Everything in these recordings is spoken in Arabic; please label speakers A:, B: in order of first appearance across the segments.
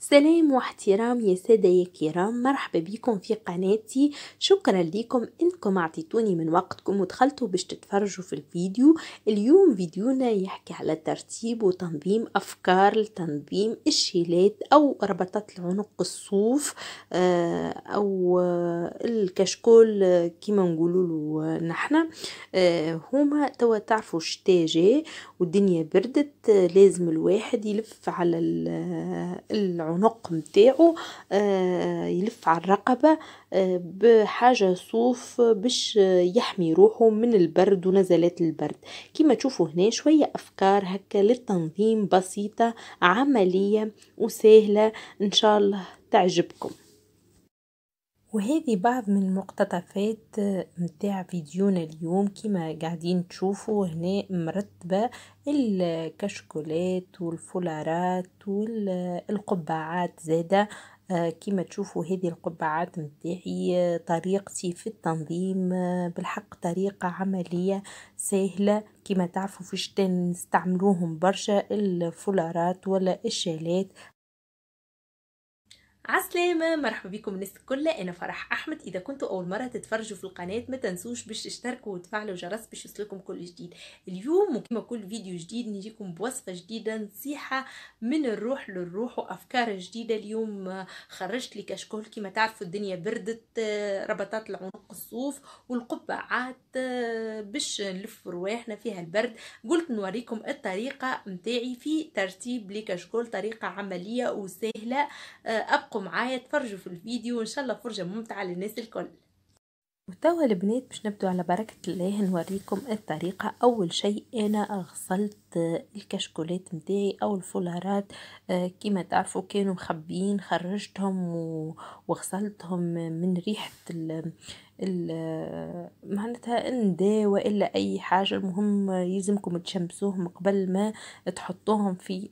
A: سلام واحترام يا سادة يا كرام مرحبا بكم في قناتي شكرا لكم انكم اعطيتوني من وقتكم ودخلتوا باش تتفرجوا في الفيديو اليوم فيديونا يحكي على ترتيب وتنظيم افكار لتنظيم الشيلات او ربطات العنق الصوف آه، او آه، الكشكول آه، كيما نقولوا له نحنا هما توا تعرفوا الشتا والدنيا بردت لازم الواحد يلف على العنق العنق نتاعو آه، يلف على الرقبة آه، بحاجة صوف باش يحمي روحه من البرد ونزلات البرد كما تشوفوا هنا شوية أفكار هكا للتنظيم بسيطة عملية وسهلة إن شاء الله تعجبكم وهذه بعض من المقتطفات آه، متاع فيديونا اليوم كما قاعدين تشوفوا هنا مرتبة الكشكولات والفولارات والقبعات زادة آه، كما تشوفوا هذه القبعات متاعي آه، طريقتي في التنظيم بالحق طريقة عملية سهلة كما تعرفوا فيش نستعملوهم برشا الفولارات ولا الشالات عسلامة مرحبا بكم الناس كل أنا فرح أحمد إذا كنتوا أول مرة تتفرجوا في القناة ما تنسوش باش تشتركوا وتفعلوا الجرس باش يوصلكم كل جديد اليوم وكما كل فيديو جديد نجيكم بوصفة جديدة نصيحة من الروح للروح وأفكار جديدة اليوم خرجت لي كشكول كما تعرفوا الدنيا بردت ربطات العنق الصوف والقبعات باش نلف رواحنا فيها البرد قلت نوريكم الطريقة متاعي في ترتيب لي كشكول طريقة عملية وسهلة أبقوا تبقوا معايا تفرجوا في الفيديو وان شاء الله فرجه ممتعه للناس الكل وتوا البنات باش نبدو على بركة الله نوريكم الطريقة أول شيء أنا غسلت آه، الكشكولات متاعي او الفولارات آه، كيما تعرفوا كانوا مخبيين خرجتهم وغسلتهم من ريحة معناتها الندا والا اي حاجه المهم يلزمكم تشمسوهم قبل ما تحطوهم في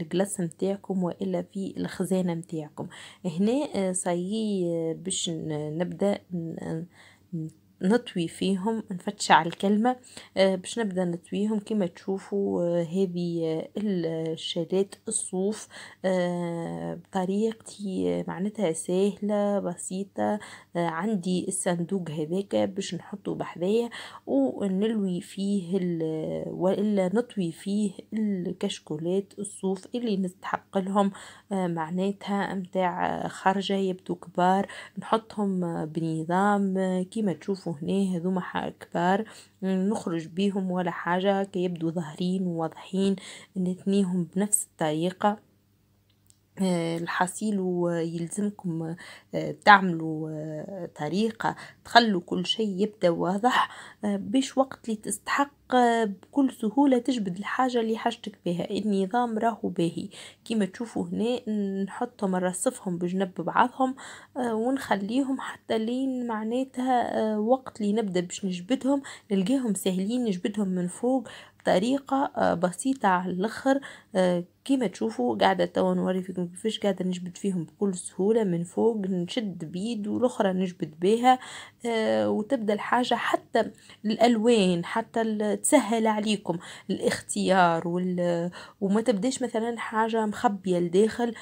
A: الجلاس نتاعكم والا في الخزانه نتاعكم هنا آه، صايي باش نبدا نطوي فيهم نفتش على الكلمة آه، باش نبدأ نطويهم كما تشوفوا آه، هذه آه، الشادات الصوف بطريقتي معناتها سهلة بسيطة عندي الصندوق هذاك باش نحطه بحذايا ونلوي فيه وإلا نطوي فيه الكشكولات الصوف اللي نستحق لهم معناتها متاع خرجة يبدو كبار نحطهم بنظام كما تشوفوا نشوفوا هنا هذوما كبار نخرج بيهم ولا حاجة كيبدو ظاهرين وواضحين نثنيهم بنفس الطريقة آه، الحصيل ويلزمكم آه، تعملوا آه، طريقة تخلوا كل شيء يبدا واضح باش وقت اللي تستحق بكل سهولة تجبد الحاجة اللي حاجتك بها النظام راهو باهي كيما تشوفوا هنا نحطهم نرصفهم بجنب بعضهم ونخليهم حتى لين معناتها وقت اللي نبدا باش نجبدهم نلقاهم ساهلين نجبدهم من فوق بطريقة آه، بسيطة على الاخر آه، كيما تشوفوا قاعدة توا نوري فيكم كيفاش قاعدة نجبد فيهم بكل سهولة من فوق نشد بيد والاخرى نجبد بيها آه، وتبدا الحاجة حتى الالوان حتى تسهل عليكم الاختيار وال... وما تبداش مثلا حاجة مخبية لداخل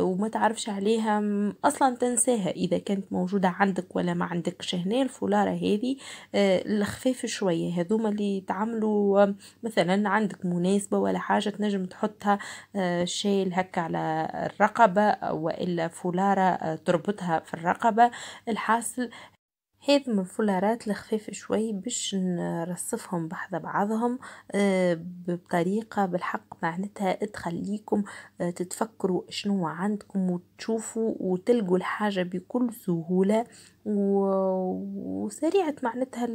A: وما تعرفش عليها اصلا تنساها اذا كانت موجودة عندك ولا ما عندكش هنا الفولارة هذه الخفاف شوية هذوما اللي تعملوا مثلا عندك مناسبة ولا حاجة تنجم تحطها آه، شيل هكا على الرقبة وإلا فولارة آه، تربطها في الرقبة الحاصل هذ من الفولارات الخفيف شوي باش نرصفهم بحذا بعضهم آه، بطريقة بالحق معناتها تخليكم تتفكروا شنو عندكم وتشوفوا وتلقوا الحاجة بكل سهولة وسريعة معناتها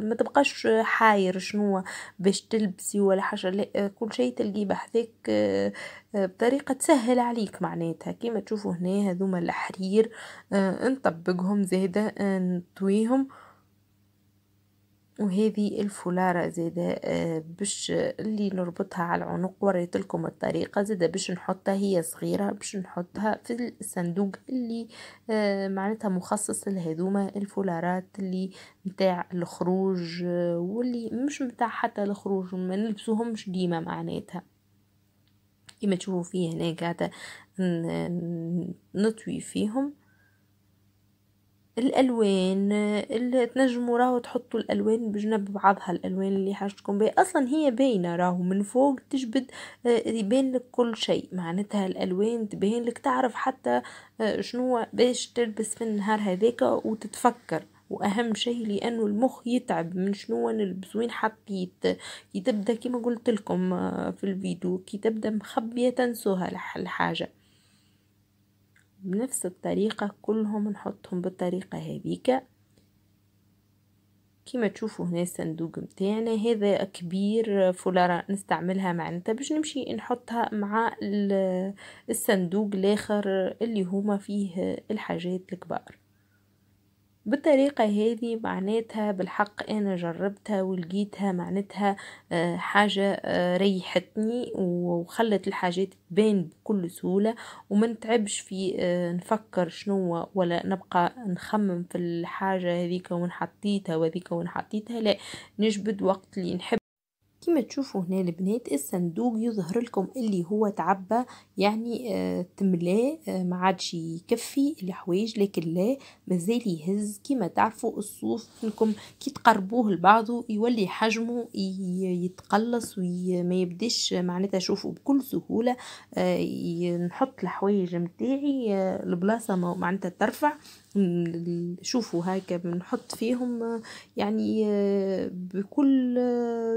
A: ما تبقاش حاير شنو باش تلبسي ولا حاجة لا كل شيء تلقيه بحذاك آه، آه، بطريقة تسهل عليك معناتها كيما تشوفوا هنا هذوما الحرير آه، نطبقهم زادا نطويهم وهذه الفولارة زادة آه، باش اللي نربطها على العنق وريت لكم الطريقة زادة باش نحطها هي صغيرة باش نحطها في الصندوق اللي آه، معناتها مخصص لهذوما الفولارات اللي متاع الخروج آه، واللي مش متاع حتى الخروج ما نلبسوهمش ديما معناتها كما تشوفوا فيه هنا قاعدة نطوي فيهم الالوان تنجموا راهو تحطوا الالوان بجنب بعضها الالوان اللي حاجتكم بها اصلا هي باينه راهو من فوق تجبد آه، يبان لك كل شيء معناتها الالوان تبين لك تعرف حتى آه، شنو باش تلبس في النهار هذاك وتتفكر واهم شيء لانه المخ يتعب من شنو نلبس وين حطيت كي تبدا كما قلت لكم آه، في الفيديو كي تبدا مخبيه تنسوها الحاجه بنفس الطريقة كلهم نحطهم بالطريقة هذيك كما تشوفوا هنا الصندوق متاعنا هذا كبير فولارة نستعملها معناتها باش نمشي نحطها مع الصندوق الاخر اللي هما فيه الحاجات الكبار بالطريقة هذه معناتها بالحق أنا جربتها ولقيتها معناتها آه، حاجة آه، ريحتني وخلت الحاجات تبان بكل سهولة وما نتعبش في آه، نفكر شنو ولا نبقى نخمم في الحاجة هذيك وين حطيتها وهذيك وين حطيتها لا نجبد وقت اللي نحب كما تشوفوا هنا البنات الصندوق يظهر لكم اللي هو تعبى يعني آه تملاه آه ما عادش يكفي الحوايج لكن لا مازال يهز كما تعرفوا الصوف لكم كي تقربوه لبعضه يولي حجمه يتقلص وما يبداش معناتها شوفوا بكل سهوله آه نحط الحوايج متاعي آه، البلاصه معناتها ترفع نشوفوا هكا بنحط فيهم يعني بكل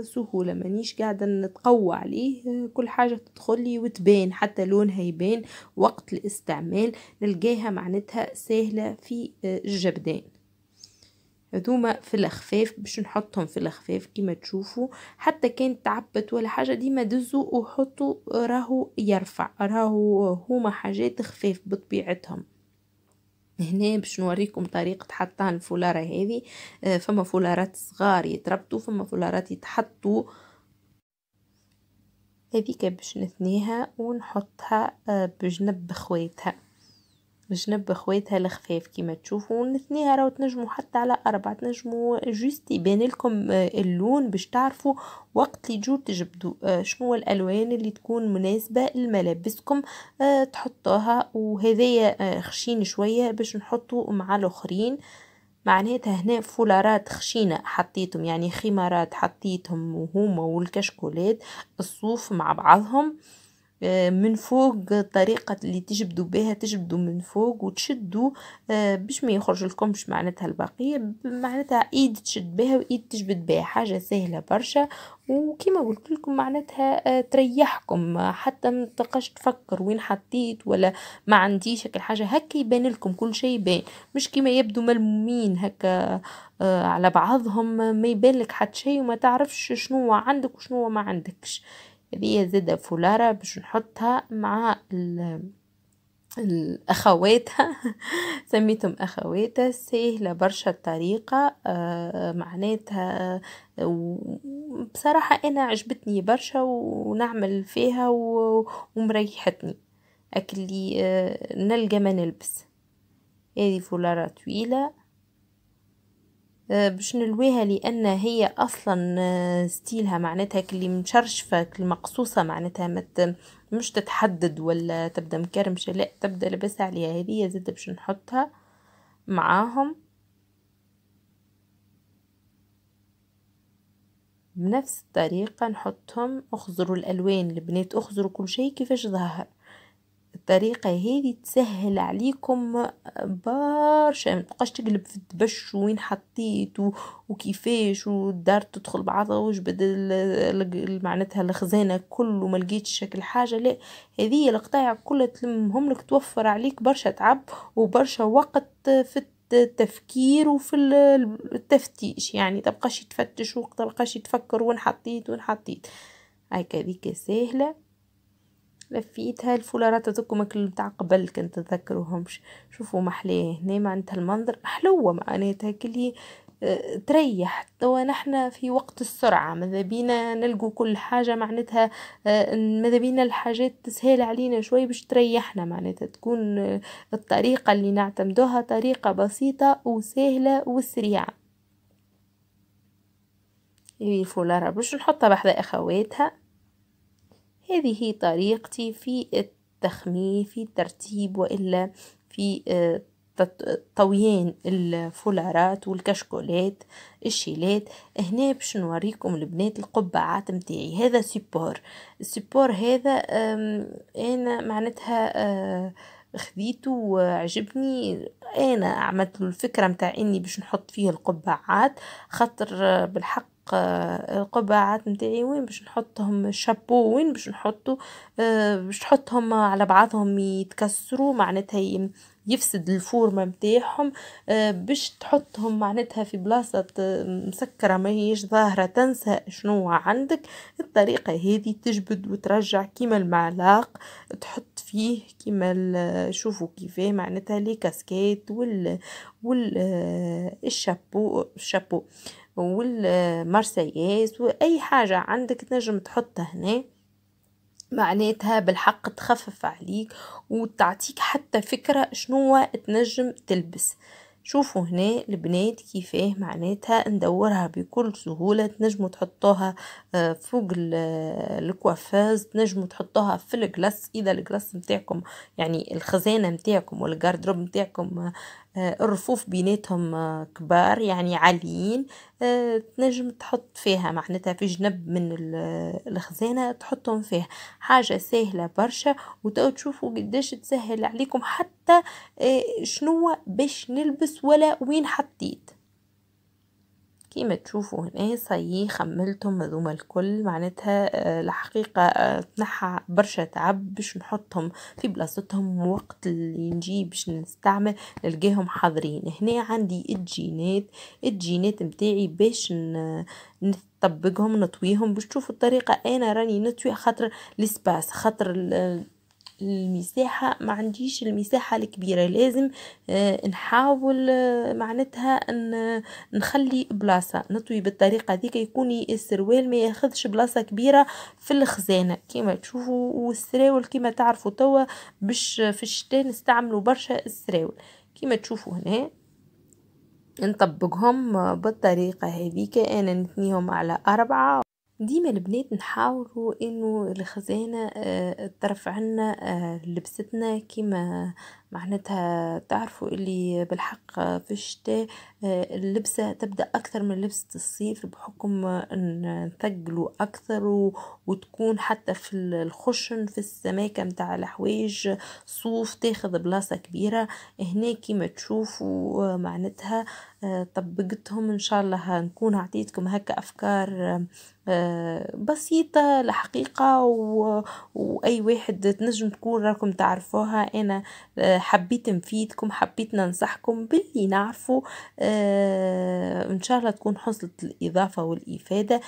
A: سهولة مانيش قاعدة نتقوى عليه كل حاجة تدخل لي وتبان حتى لونها يبان وقت الاستعمال نلقاها معناتها سهلة في الجبدان هذوما في الخفاف باش نحطهم في الخفاف كيما تشوفوا حتى كان تعبت ولا حاجه ديما دزوا وحطوا راهو يرفع راهو هما حاجات خفاف بطبيعتهم هنا باش نوريكم طريقة حطها الفولارة هذه آه، فما فولارات صغار يتربطوا فما فولارات يتحطوا هذيك باش نثنيها ونحطها آه، بجنب بخويتها بجنب خواتها الخفاف كيما تشوفوا ونثنيها راهو تنجموا حتى على أربعة تنجموا جوست يبان لكم آه، اللون باش تعرفوا وقت اللي تجوا تجبدوا آه، شنو الالوان اللي تكون مناسبه لملابسكم آه، تحطوها وهذايا خشين شويه باش نحطوا مع الاخرين معناتها هنا فولارات خشينة حطيتهم يعني خمارات حطيتهم وهما والكشكولات الصوف مع بعضهم آه، من فوق الطريقة اللي تجبدوا بها تجبدوا من فوق وتشدوا آه، باش ما يخرج لكمش معناتها البقية معناتها ايد تشد بها وايد تجبد بها حاجة سهلة برشا وكما قلت لكم معناتها آه، تريحكم حتى ما تقاش تفكر وين حطيت ولا ما عنديش هكا الحاجه هكا يبان لكم كل شيء يبان مش كما يبدو ملمومين هكا على بعضهم ما يبان لك حتى شيء وما تعرفش شنو عندك وشنو ما عندكش هذه زادة فولارة باش نحطها مع ال الاخواتها سميتهم اخواتها سهله برشا الطريقه آه، معناتها بصراحه انا عجبتني برشا ونعمل فيها ومريحتني اكلي آه، نلقى ما نلبس هذه فولارة طويلة آه، باش نلويها لان هي اصلا آه، ستيلها معناتها كلي مشرشفه كلي مقصوصه معناتها مت مش تتحدد ولا تبدا مكرمشه لا تبدا لبس عليها هذه زاد باش نحطها معاهم بنفس الطريقه نحطهم اخزروا الالوان البنات اخزروا كل شيء كيفاش ظهر الطريقة هذه تسهل عليكم آه، برشا ما تبقاش تقلب في الدبش وين حطيت وكيفاش والدار تدخل بعضها وجبد معناتها الخزانة كله ما لقيتش شكل حاجة لا هذه القطايع كلها تلمهم لك توفر عليك برشا تعب وبرشا وقت في التفكير وفي التفتيش يعني تبقاش تفتش تبقاش تفكر وين حطيت وين حطيت هكذيك سهله لفيتها الفولارات هذوكم كل متاع قبل كنت تذكروهمش شوفوا محلاه هنا معناتها المنظر حلوة معناتها كلي آه، تريح توا نحنا في وقت السرعة ماذا بينا نلقوا كل حاجة معناتها آه، ماذا بينا الحاجات تسهل علينا شوي باش تريحنا معناتها تكون آه، الطريقة اللي نعتمدوها طريقة بسيطة وسهلة وسريعة الفولارة إيه، باش نحطها بحذا اخواتها هذه طريقتي في التخمير في الترتيب وإلا في آه، طويان الفولارات والكشكولات الشيلات هنا باش نوريكم البنات القبعات متاعي هذا سيبور السيبور هذا انا معناتها آه، خذيته وعجبني انا عملت له الفكره متاع اني باش نحط فيه القبعات خاطر آه، بالحق القبعات نتاعي وين باش نحطهم الشابو وين باش نحطو آه، باش تحطهم على بعضهم يتكسروا معناتها يفسد الفورمه نتاعهم آه، باش تحطهم معناتها في بلاصه آه، مسكره ماهيش ظاهره تنسى شنو عندك الطريقه هذه تجبد وترجع كيما المعلاق تحط فيه كيما شوفوا كيفاه معناتها لي كاسكيت وال والشابو الشابو والمارسياز آه، واي حاجة عندك تنجم تحطها هنا معناتها بالحق تخفف عليك وتعطيك حتى فكرة شنو تنجم تلبس شوفوا هنا البنات كيفاه معناتها ندورها بكل سهولة تنجموا تحطوها آه، فوق آه، الكوافاز تنجموا تحطوها في الجلاس إذا الجلاس نتاعكم يعني الخزانة نتاعكم والجاردروب نتاعكم آه، الرفوف بيناتهم آه، كبار يعني عاليين آه، تنجم تحط فيها معناتها في جنب من الخزانة تحطهم فيها حاجة سهلة برشا وتو تشوفوا قداش تسهل عليكم حتى شنو باش نلبس ولا وين حطيت كيما تشوفوا هنا صي خملتهم هذوما الكل معناتها الحقيقة آه، آه، تنحى برشا تعب باش نحطهم في بلاصتهم وقت اللي نجي باش نستعمل نلقاهم حاضرين هنا عندي الجينات الجينات متاعي باش نطبقهم نطويهم باش تشوفوا الطريقة انا راني نطوي خاطر الاسباس خاطر المساحة ما عنديش المساحة الكبيرة لازم آه، نحاول آه، معناتها ان آه، نخلي بلاصة نطوي بالطريقة ذيك يكون السروال ما ياخذش بلاصة كبيرة في الخزانة كما تشوفوا والسراول كما تعرفوا توا باش في الشتاء نستعملوا برشا السراول كما تشوفوا هنا نطبقهم بالطريقة هذيك انا نثنيهم على اربعة ديما البنات نحاولوا انه الخزانه ترفع آه، لنا آه، لبستنا كيما معناتها تعرفوا اللي بالحق في الشتاء اللبسة تبدأ أكثر من لبسة الصيف بحكم نثقلوا أكثر وتكون حتى في الخشن في السماكة متاع الحوايج صوف تاخذ بلاصة كبيرة هنا كيما تشوفوا معناتها طبقتهم إن شاء الله نكون عطيتكم هكا أفكار بسيطة الحقيقة و... وأي واحد تنجم تكون راكم تعرفوها أنا حبيت نفيدكم حبيت ننصحكم باللي نعرفه آه، ان شاء الله تكون حصلت الاضافه والافاده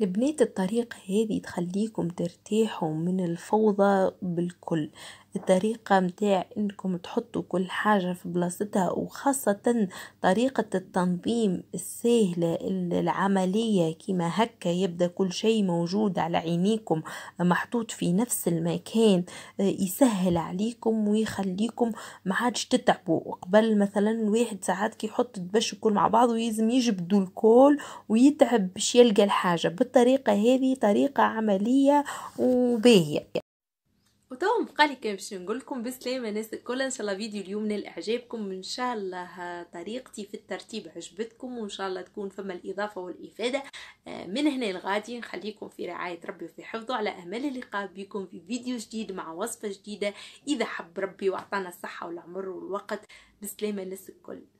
A: لبنية الطريق هذه تخليكم ترتاحوا من الفوضى بالكل الطريقة متاع انكم تحطوا كل حاجة في بلاصتها وخاصة طريقة التنظيم السهلة العملية كما هكا يبدأ كل شيء موجود على عينيكم محطوط في نفس المكان يسهل عليكم ويخليكم ما عادش تتعبوا قبل مثلا واحد ساعات كي يحط الدبش كل مع بعض لازم يجبدوا الكل ويتعب باش يلقى الحاجة بالطريقة هذه طريقة عملية وباهية وتو مبقالي باش نقول لكم بسلامه ناس الكل ان شاء الله فيديو اليوم نال اعجابكم ان شاء الله طريقتي في الترتيب عجبتكم وان شاء الله تكون فما الاضافه والافاده آه، من هنا لغادي نخليكم في رعايه ربي وفي حفظه على امل اللقاء بكم في فيديو جديد مع وصفه جديده اذا حب ربي واعطانا الصحه والعمر والوقت بسلامه ناس الكل